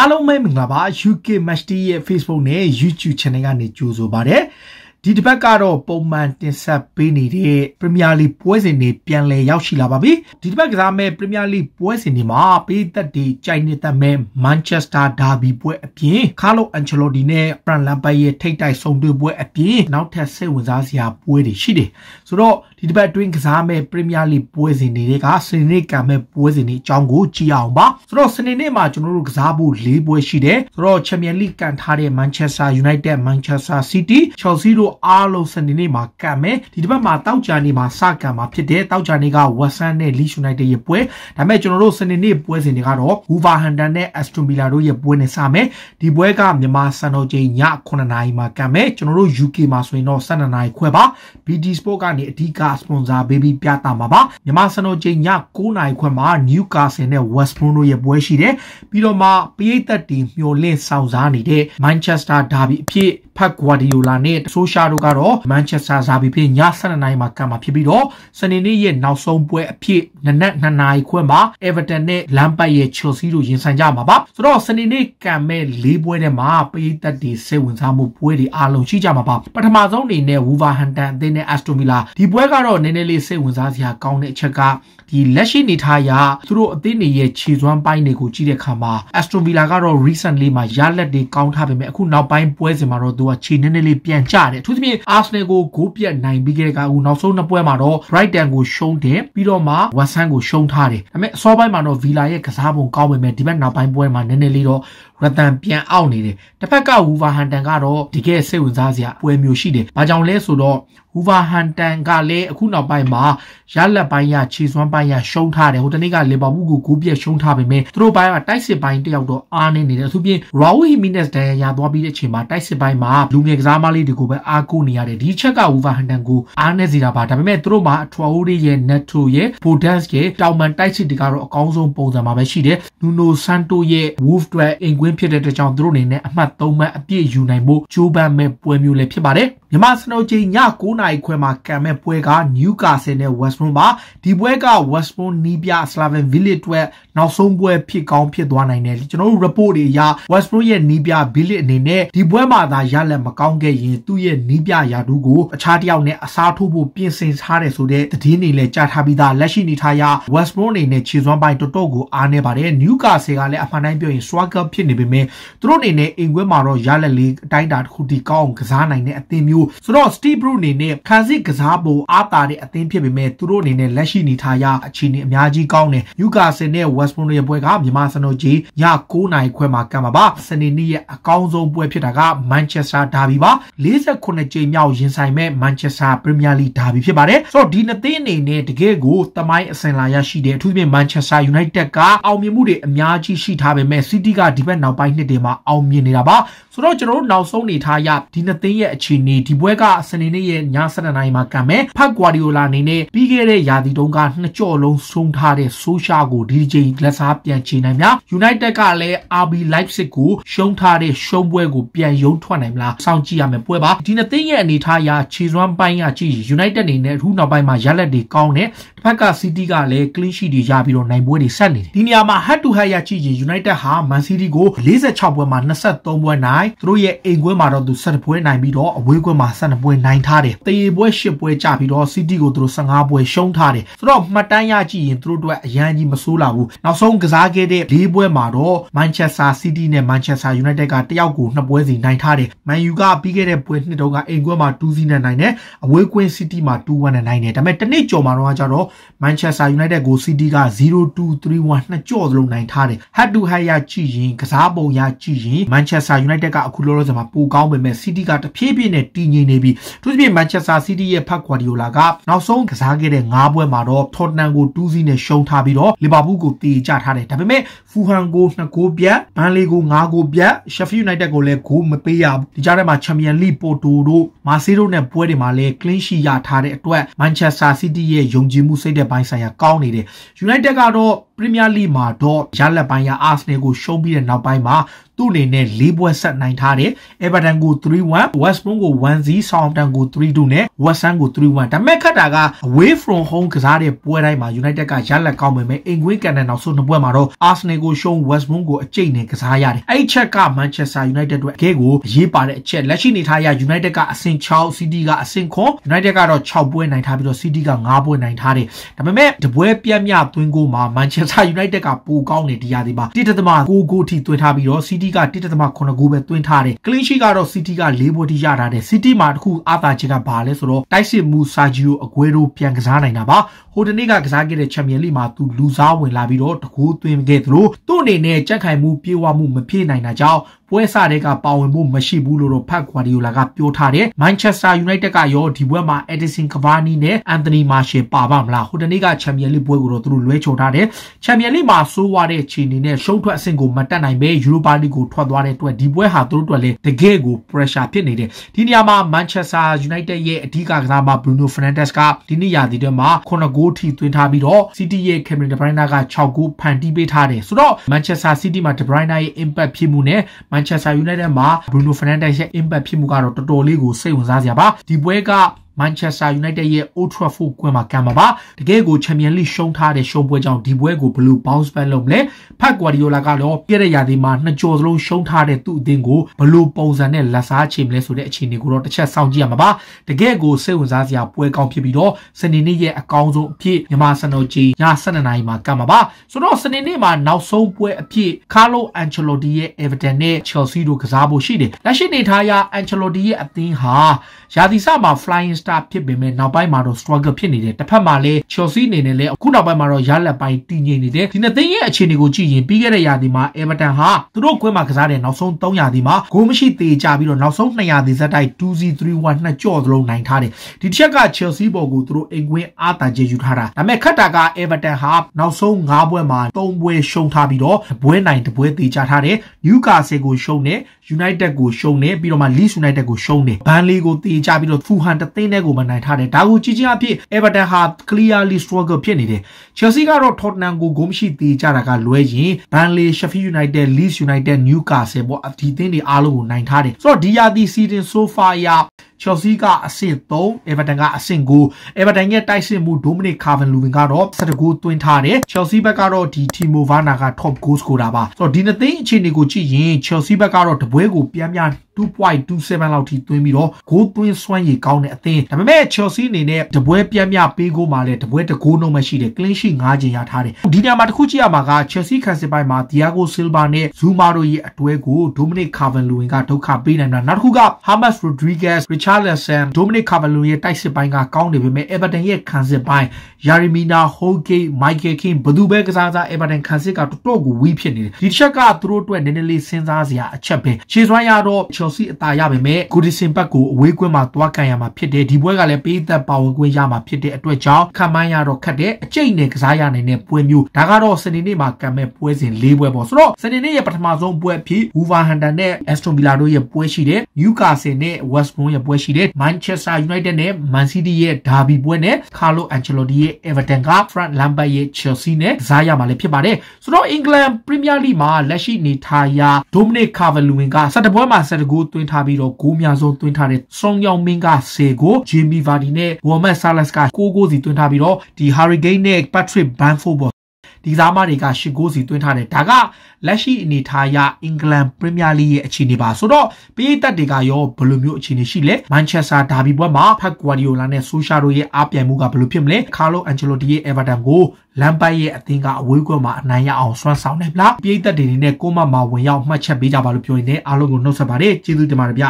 အားလုံးပဲမင်္ဂလာပါ UK Match Day ရဲ့ Facebook နဲ့ YouTube Channel ကနေကြိုဆိုပါရစေ။ဒီတစ်ပတ်ကတော့ပုံမှန်တင်ဆက်ပေးနေတဲ့ Premier League ပွဲစဉ်တွေပြန်လည်ရောက်ရှိလာပါပြီ။ဒီတစ်ပတ်ကစားမဲ့ Premier League ပွဲစဉ်တွေမှာပေးသက်တွေကြိုက်နေတဲ့မဲ့ Manchester Derby ပွဲအပြင် Carlo Ancelotti နဲ့ Fran Lampard ရဲ့ထိပ်တိုက်ဆုံတွေ့ပွဲအပြင်နောက်ထပ်စိတ်ဝင်စားစရာပွဲတွေရှိတယ်။ဆိုတော့ဒီတစ်ပတ်အတွင်းကစားမဲ့ပရီးမီးယားလိပွဲစဉ်တွေကစနေနေ့ကံမဲ့ပွဲစဉ်တွေအကြောင်းကိုကြည့်အောင်ပါဆိုတော့စနေနေ့မှာကျွန်တော်တို့ကစားဖို့၄ပွဲရှိတယ်ဆိုတော့ Champions League ကန်ထားတဲ့ Manchester United Manchester City Chelsea တို့အားလုံးစနေနေ့မှာကံမဲ့ဒီတစ်ပတ်မှာတောက်ကြနေမှာစကံမှာဖြစ်တယ်တောက်ကြနေက West Ham နဲ့ Leeds United ရဲ့ပွဲဒါပေမဲ့ကျွန်တော်တို့စနေနေ့ပွဲစဉ်တွေကတော့ Wolverhampton နဲ့ Aston Villa တို့ရဲ့ပွဲနဲ့စမယ်ဒီပွဲကမြန်မာစံတော်ချိန်ည9:00နာရီမှာကံမဲ့ကျွန်တော်တို့ UK မှာဆိုရင်တော့12:00နာရီခွဲပါ BT Sport ကနေအဓိကစပွန်ဆာဘေးပြီးပြသမှာပါမြန်မာစံတော်ချိန်ည9:00နာရီခွဲမှာ Newcastle နဲ့ West Brom တို့ရဲ့ပွဲရှိတယ်ပြီးတော့မှပရိသတ်တီမျော်လင့်စောင့်စားနေတဲ့ Manchester Derby အဖြစ် Pep Guardiola နဲ့ Solskjaer တို့ကတော့ Manchester Derby ဖြစ်ည7:00နာရီမှာကံမှာဖြစ်ပြီးတော့စနေနေ့ရဲ့နောက်ဆုံးပွဲအဖြစ်နနက်2နာရီခွဲမှာ Everton နဲ့ Lampard ရဲ့ Chelsea တို့ရင်ဆိုင်ကြမှာပါဆိုတော့စနေနေ့ကံမဲ့၄ပွဲထဲမှာပရိသတ်တီစိတ်ဝင်စားမှုပွဲတွေအားလုံးရှိကြမှာပါပထမဆုံးအနေနဲ့ Wolverhampton အသင်းနဲ့ Aston Villa ဒီပွဲကကတော့နည်းနည်းလေးစိတ်ဝင်စားစရာကောင်းတဲ့အချက်ကဒီလက်ရှိနေထားရသူတို့အသင်းတွေရဲ့ခြေစွမ်းပိုင်းတွေကိုကြည့်တဲ့အခါမှာ Aston Villa ကတော့ recently မှာရလက်တွေကောင်းထားပေမဲ့အခုနောက်ပိုင်းပွဲစဉ်မှာတော့သူကခြေနည်းနည်းလေးပြန်ကျတယ်အထူးသဖြင့် Arsenal ကိုဂိုးပြတ်နိုင်ပြီးခဲ့တဲ့ကအခုနောက်ဆုံးနှစ်ပွဲမှာတော့ Brighton ကိုရှုံးတယ်ပြီးတော့မှ West Ham ကိုရှုံးထားတယ်ဒါပေမဲ့အစောပိုင်းမှာတော့ Villa ရဲ့ကစားပုံကောင်းပေမဲ့ဒီဘက်နောက်ပိုင်းပွဲမှာနည်းနည်းလေးတော့ရတန်ပြန်အောက်နေတယ်တစ်ဖက်ကဝူဗာဟန်တန်ကတော့တကယ်စိတ်ဝင်စားစရာပွဲမျိုးရှိတယ်ဘာကြောင့်လဲဆိုတော့ဝူဗာဟန်တန်ကလည်းအခုနောက်ပိုင်းမှာရလက်ပိုင်းရခြေစွမ်းပိုင်းရရှုံးထားတယ်ဟိုတနေ့ကလီဗာပူးကိုဂိုးပြက်ရှုံးထားပေမဲ့သူတို့ပိုင်းကတိုက်စစ်ပိုင်းတယောက်တော့အားနေနေတယ်အထူးဖြင့်ရာဝီဟီမီနက်စ်ဒန်ရသွားပြီးတဲ့အချိန်မှာတိုက်စစ်ပိုင်းမှာလူငယ်ကစားမလေးတွေကိုပဲအားကိုးနေရတယ်ဒီချက်ကဝူဗာဟန်တန်ကိုအားနေစေတာပါဒါပေမဲ့သူတို့မှာအထွာအိုးလေးရဲ့ Neto ရဲ့ Bodans ရဲ့တောင်မန်တိုက်စစ်တွေကတော့အကောင်းဆုံးပုံစံမှာပဲရှိတယ် Nuno Santo ရဲ့ Wolf တွေအင်ကွင်းဖြစ်တဲ့အတွက်ကြောင့်သူတို့အနေနဲ့အမှတ်3မှတ်အပြည့်ယူနိုင်ဖို့ကြိုးပမ်းမဲ့ပွဲမျိုးလည်းဖြစ်ပါတယ်။မြန်မာစနော်ချိန်ည9နာရီခွဲမှာကံမဲ့ပွဲက Newcastle နဲ့ West Brom ပါဒီပွဲက West Brom နီးပြ Slaven Village အတွက်နောက်ဆုံးပွဲဖြစ်ကောင်းဖြစ်သွားနိုင်တယ်ကျွန်တော်တို့ report တွေအရ West Brom ရဲ့နီးပြ Village အနေနဲ့ဒီပွဲမှာသာရလက်မကောင်းခဲ့ရင်သူ့ရဲ့နီးပြရာထူးကိုအခြားတယောက်နဲ့အစားထိုးဖို့ပြင်ဆင်ထားတယ်ဆိုတဲ့သတင်းတွေလည်းကြားထားပြီးသားလက်ရှိနေထားရ West Brom အနေနဲ့ခြေစွမ်းပိုင်းတော်တော်ကိုအားနေပါတယ် Newcastle ကလည်းအမှန်တိုင်းပြောရင် struggle ဖြစ်နေပေမဲ့သူတို့အနေနဲ့အင်ကွဲမှာတော့ရလက်လေးအတိုင်းတာတစ်ခုထိကောင်းအောင်ကစားနိုင်တဲ့အသင်းမျိုးဆိုတော့ Steve Bruce အနေနဲ့ခံစစ်ကစားဖို့အားသာတဲ့အသင်းဖြစ်ပေမဲ့သူတို့အနေနဲ့လက်ရှိနေထိုင်ရအခြေအနေအများကြီးကောင်းတယ်ယူကာဆင်နဲ့ West Brom ရဲ့ပွဲကမြန်မာစံတော်ကြီးည9နာရီခွဲမှာကံပါပါစနေနေ့ရဲ့အကောင်းဆုံးပွဲဖြစ်တာက Manchester Derby ပါ48ကြိမ်မြောက်ရင်ဆိုင်မဲ့ Manchester Premier League Derby ဖြစ်ပါတယ်ဆိုတော့ဒီနှစ်သင်းအနေနဲ့တကယ်ကိုသမိုင်းအစဉ်လာရရှိတယ်အထူးသဖြင့် Manchester United ကအောင်မြင်မှုတွေအများကြီးရှိထားပေမဲ့ City ကဒီဘက်နောက်နောက်ပိုင်းနှစ်တွေမှာအောင်မြင်နေတာပါဆိုတော့ကျွန်တော်တို့နောက်ဆုံးနေထားရဒီနှစ်သိန်းရဲ့အခြေအနေဒီပွဲကစနေနေ့ရဲ့ည7:00နာရီမှာကံမဲ့ဖတ်ဂွာဒီယိုလာအနေနဲ့ပြီးခဲ့တဲ့ရာသီတုန်းကနှစ်ကြော့လုံးဆုံးထားတဲ့ဆိုရှာကိုဒီချိန်လက်စားပြန်ချေနိုင်များ United ကလည်း RB Leipzig ကိုရှုံးထားတဲ့ရှုံးပွဲကိုပြန်ရုံးထွက်နိုင်မလားစောင့်ကြည့်ရမယ်ပွဲပါဒီနှစ်သိန်းရဲ့အနေထားရခြေစွမ်းပိုင်းကကြည့် United အနေနဲ့အခုနောက်ပိုင်းမှာရလက်တွေကောင်းတယ်တစ်ဖက်က City ကလည်း clean sheet တွေရပြီးတော့နိုင်ပွဲတွေဆက်နေတယ်ဒီနေရာမှာ head to head ရကြည့်ရင် United ဟာ Man City ကို46ပွဲမှာ23ပွဲနိုင်သူတို့ရဲ့အိမ်ကွင်းမှာတော့သူ17ပွဲနိုင်ပြီးတော့အဝေးကွင်းမှာ12ပွဲနိုင်ထားတယ်တရေပွဲ10ပွဲကျပြီးတော့ City ကိုသူတို့15ပွဲရှုံးထားတယ်ဆိုတော့မှတ်တမ်းရကြည့်ရင်သူတို့အတွက်အရန်ကြီးမဆိုးလာဘူးနောက်ဆုံးကစားခဲ့တဲ့၄ပွဲမှာတော့ Manchester City နဲ့ Manchester United ကတယောက်ကို2ပွဲစီနိုင်ထားတယ်မန်ယူကပြီးခဲ့တဲ့ပွဲနှစ်တုန်းကအိမ်ကွင်းမှာ2စီးနဲ့နိုင်တယ်အဝေးကွင်း City မှာ2-1နဲ့နိုင်တယ်ဒါပေမဲ့တစ်နှစ်ကျော်မှာတော့ကျတော့ Manchester United ကို City က0-2 3-1နှစ်ကြော့သလုံးနိုင်ထားတယ် head to head ရကြည့်ရင်ကစားအားပုံရကြည့်ရင်မန်ချက်စတာယူနိုက်တက်ကအခုလောလောဆယ်မှာပိုကောင်းပေမဲ့စီးတီးကတဖြည်းဖြည်းနဲ့တည်ငြိမ်နေပြီးသူတစ်ပြေမန်ချက်စတာစီးတီးရဲ့ဖတ်ကွာဒီယိုလာကနောက်ဆုံးကစားခဲ့တဲ့၅ပွဲမှာတော့ထော့တနမ်ကို2-0နဲ့ရှုံးထားပြီးတော့လီဗာပူးကိုတေကျထားတယ်ဒါပေမဲ့ဖူဟန်ကို2ဂိုးပြတ်ဘန်လီကို5ဂိုးပြတ်ရှက်ဖီယူနိုက်တက်ကိုလည်းဂိုးမပေးရဘူးဒီကြားထဲမှာချန်ပီယံလိပိုတိုတို့မာဆေးတို့နဲ့ပွဲတွေမှာလည်းကလင်းရှိရထားတဲ့အတွက်မန်ချက်စတာစီးတီးရဲ့ယုံကြည်မှုစိတ်သက်ပိုင်းဆိုင်ရာကောင်းနေတယ်ယူနိုက်တက်ကတော့ပရီးမီးယားလိမှာတော့ရလတ်ပိုင်းရအာဆနယ်ကိုရှုံးပြီးတဲ့နောက်ပိုင်းမှာသူ့အနေနဲ့၄ပွဲဆက်နိုင်ထားတယ်။ Everton ကို 3-1, West Brom ကို 1-0, Southampton ကို3-2နဲ့ West Ham ကို3-1ဒါပေမဲ့ခက်တာက away from home ကစားတဲ့ပွဲတိုင်းမှာ United ကရလတ်ကောင်းပေမဲ့အင်္ဂွေးကန်တဲ့နောက်ဆုံးနှစ်ပွဲမှာတော့ Arsenal ကိုရှုံး West Brom ကိုအကျိတ်နဲ့ကစားရတယ်။အဲ့ချက်က Manchester United အတွက်အကဲကိုရေးပါတဲ့အချက်လက်ရှိနေထားရ United ကအဆင့်6 City ကအဆင့်9 United ကတော့6ပွဲနိုင်ထားပြီးတော့ City က9ပွဲနိုင်ထားတယ်။ဒါပေမဲ့တပွဲပြတ်မြသွင်းကိုမှာ Manchester န်ချာ United ကပိုကောင်းတယ်ဒီရာသီမှာ1.6ဂိုးထိသွင်းထားပြီးတော့ City က1.8ဂိုးပဲသွင်းထားတယ် Clean sheet ကတော့ City က၄ပွဲထိရထားတယ် City မှာတခုအာသာချင်ကဘာလဲဆိုတော့တိုက်စစ်မှုစာဂျီယိုအဂွေရိုပြန်ကစားနိုင်တာပါဟိုတနေ့ကကစားခဲ့တဲ့ Champions League မှာသူလူစားဝင်လာပြီးတော့တကူးသွင်းခဲ့သလိုသူ့အနေနဲ့ကြက်ခိုင်မှုပြေဝမှုမပြေနိုင်တာကြောင့်ပွဲစားတွေကပါဝင်ဖို့မရှိဘူးလို့တော့ဖတ်ကွာဒီယိုလာကပြောထားတယ်။ Manchester United ကရောဒီပွဲမှာ Edison Cavani နဲ့ Anthony Martial ပါပါမလား။ဟိုတနေ့က Champions League ပွဲကိုတော့သူတို့လွဲချော်ထားတယ်။ Champions League မှာဆိုးွားတဲ့ခြေအနေနဲ့ရှုံးထွက်အဆင့်ကိုမတက်နိုင်ပဲ Europa League ကိုထွက်သွားတဲ့အတွက်ဒီပွဲဟာသူတို့အတွက်လည်းတကယ်ကို pressure ဖြစ်နေတယ်။ဒီနေရာမှာ Manchester United ရဲ့အဓိကကစားမ Bruno Fernandes ကဒီနေ့ရာသီတွင်းမှာ9ဂိုးထိသွင်းထားပြီးတော့ City ရဲ့ Kevin De Bruyne က6ဂိုးဖန်တီးပေးထားတယ်။ဆိုတော့ Manchester City မှာ De Bruyne ရဲ့ impact ဖြစ်မှုနဲ့ Manchester United မှာ Bruno Fernandes ရဲ့ impact ဖြစ်မှုကတော့တော်တော်လေးကိုစိတ်ဝင်စားစရာပါဒီပွဲက Manchester United ရဲ့ Old Trafford ကွင်းမှာကံပါပါတကယ်ကို Champions League ရှုံးထားတဲ့ရှုံးပွဲကြောင့်ဒီပွဲကိုဘယ်လို bounce back လုပ်မလဲ Pep Guardiola ကတော့ပြည့်တဲ့ရာသီမှာနှစ်ကြော်စလုံးရှုံးထားတဲ့သူ့အသင်းကိုဘယ်လိုပုံစံနဲ့လက်စားချေမလဲဆိုတဲ့အခြေအနေကိုတော့တစ်ချက်စောင့်ကြည့်ရမှာပါတကယ်ကိုစိတ်ဝင်စားစရာပွဲကောင်းဖြစ်ပြီးတော့စနေနေ့ရဲ့အကောင်းဆုံးအဖြစ်မြန်မာစံတော်ကြီးည7:00နာရီမှာကံပါပါဆိုတော့စနေနေ့မှာနောက်ဆုံးပွဲအဖြစ် Carlo Ancelotti ရဲ့ Everton နဲ့ Chelsea တို့ကစားဖို့ရှိတယ်လက်ရှိနေထားရ Ancelotti ရဲ့အသင်းဟာရာသီစမှာ Flying star ဖြစ်ပေမဲ့နောက်ပိုင်းမှာတော့ struggle ဖြစ်နေတယ်တစ်ဖက်မှာလည်း Chelsea အနေနဲ့လည်းအခုနောက်ပိုင်းမှာတော့ရလက်ပိုင်းတည်ငြိမ်နေတယ်ဒီနှစ်သိန်းရဲ့အခြေအနေကိုကြည့်ရင်ပြီးခဲ့တဲ့ရာသီမှာ Everton ဟာသူတို့ကွင်းမှာကစားတဲ့နောက်ဆုံး3ရာသီမှာဂိုးမရှိသေးကြပြီးတော့နောက်ဆုံး2ရာသီဇက်တိုက်2-3-1နှစ်ကြော့သလုံးနိုင်ထားတယ်ဒီတစ်ချက်က Chelsea ပေါ်ကိုသူတို့အိမ်ကွင်းအားသာချက်ယူထားတာဒါပေမဲ့ခက်တာက Everton ဟာနောက်ဆုံး5ပွဲမှာ3ပွဲရှုံးထားပြီးတော့ပွဲနိုင်တပွဲသေးကြထားတယ် Newcastle ကိုရှုံးတယ် United ကိုရှုံးတယ်ပြီးတော့မှ Leeds United ကိုရှုံးတယ်။ Burnley ကိုတေချပြီးတော့ Fulham တသိန်းနဲ့ကိုမနိုင်ထားတယ်။ဒါကိုကြည့်ချင်းအဖြစ် Everton ဟာ clearly struggle ဖြစ်နေတယ်။ Chelsea ကတော့ Tottenham ကိုဂိုးမရှိတေချတာကလွဲရင် Burnley, Sheffield United, Leeds United, Newcastle ပေါ့ဒီသင်းတွေအားလုံးကိုနိုင်ထားတယ်။ဆိုတော့ဒီရာသီ season so far ရ Chelsea ကအဆင့်3 Everton ကအဆင့်9 Everton ရဲ့တိုက်စစ်မှု Dominic Calvert-Lewin ကတော့16ဂိုးသွင်းထားတယ် Chelsea ဘက်ကတော့ဒီ Timo Werner က top goal scorer ပါဆိုတော့ဒီနှစ်သိန်းအခြေအနေကိုကြည့်ရင် Chelsea ဘက်ကတော့တပွဲကိုပြန်ပြ2.27လောက်ထိသွင်းပြီးတော့ဂိုးသွင်းစွမ်းရည်ကောင်းတဲ့အသင်းဒါပေမဲ့ Chelsea အနေနဲ့တပွဲပြတ်မြပေးကိုမှလည်းတပွဲတကိုးနှုံးမှရှိတယ် clean sheet 5ကျင်ရထားတယ်ဒီနေရာမှာတစ်ခုကြည့်ရမှာက Chelsea ခံစစ်ပိုင်းမှာ Thiago Silva နဲ့ Zuma တို့ရဲ့အတွဲကို Dominic Calvert-Lewin ကဒုက္ခပေးနိုင်တာနောက်တစ်ခုက James Rodriguez Richarlison Dominic Calvert-Lewin ရဲ့တိုက်စစ်ပိုင်းကကောင်းတယ်ပေမဲ့ Everton ရဲ့ခံစစ်ပိုင်း Yarimina Holgate Michael King ဘယ်သူပဲကစားစား Everton ခံစစ်ကတော်တော်ကိုဝီးဖြစ်နေတယ်ဒီတစ်ချက်ကသူတို့အတွက်နည်းနည်းလေးစဉ်းစားစရာအချက်ပဲခြေစွမ်းရတော့တော်စီအသာရပေမဲ့ဂူဒီစင်ဘက်ကိုအဝေးကွင်းမှာသွားကန်ရမှာဖြစ်တယ်ဒီပွဲကလည်းပေးသက်ပါဝင်ကွင်းရမှာဖြစ်တဲ့အတွက်ကြောင့်ခံမှန်းရတော့ခက်တဲ့အကျိတ်နဲ့ကစားရနိုင်တဲ့ပွဲမျိုးဒါကတော့စနေနေ့မှာကံမဲ့ပွဲစဉ်၄ပွဲပေါ့ဆိုတော့စနေနေ့ရဲ့ပထမဆုံးပွဲအဖြစ် Wolverhampton နဲ့ Aston Villa တို့ရဲ့ပွဲရှိတယ် Newcastle နဲ့ West Brom ရဲ့ပွဲရှိတယ် Manchester United နဲ့ Man City ရဲ့ Derby ပွဲနဲ့ Carlo Ancelotti ရဲ့ Everton က Frank Lampard ရဲ့ Chelsea နဲ့ကစားရမှာလည်းဖြစ်ပါတယ်ဆိုတော့ England Premier League မှာလက်ရှိနေထားရာ Dominic Calvert-Lewin က17ပွဲမှာ17ဂိုးကိုသွင်းထားပြီးတော့ဂိုးများဆုံးသွင်းထားတဲ့ strong ယောင်မင်းက10ကို Jamie Vardy နဲ့ Mohamed Salah က6ကိုစီသွင်းထားပြီးတော့ဒီ Harry Kane နဲ့ Patrick Bamford ဒီသားမတွေကရှစ်ဂိုးစီသွင်းထားတယ်ဒါကလက်ရှိအနေထားအရအင်္ဂလန်ပရီးမီယာလိရဲ့အခြေအနေပါဆိုတော့ပရိသတ်တွေကရောဘယ်လိုမျိုးအခြေအနေရှိလဲမန်ချက်စတာဒါဘီပွဲမှာဖက်ဂွာဒီယိုလာနဲ့ဆိုရှာတို့ရဲ့အားပြိုင်မှုကဘယ်လိုဖြစ်မလဲကာလိုအန်ဂျယ်လိုတီရဲ့အေဗာတန်ကိုလမ်ပိုက်ရဲ့အသင်းကအဝေးကွက်မှာအနိုင်ရအောင်စွမ်းဆောင်နိုင်မလားပရိသတ်တွေအနေနဲ့ကိုမမှာဝင်ရောက်မှတ်ချက်ပေးကြပါလို့ပြောနေတယ်အားလုံးကိုနှုတ်ဆက်ပါတယ်ကျေးဇူးတင်ပါတယ်ဗျ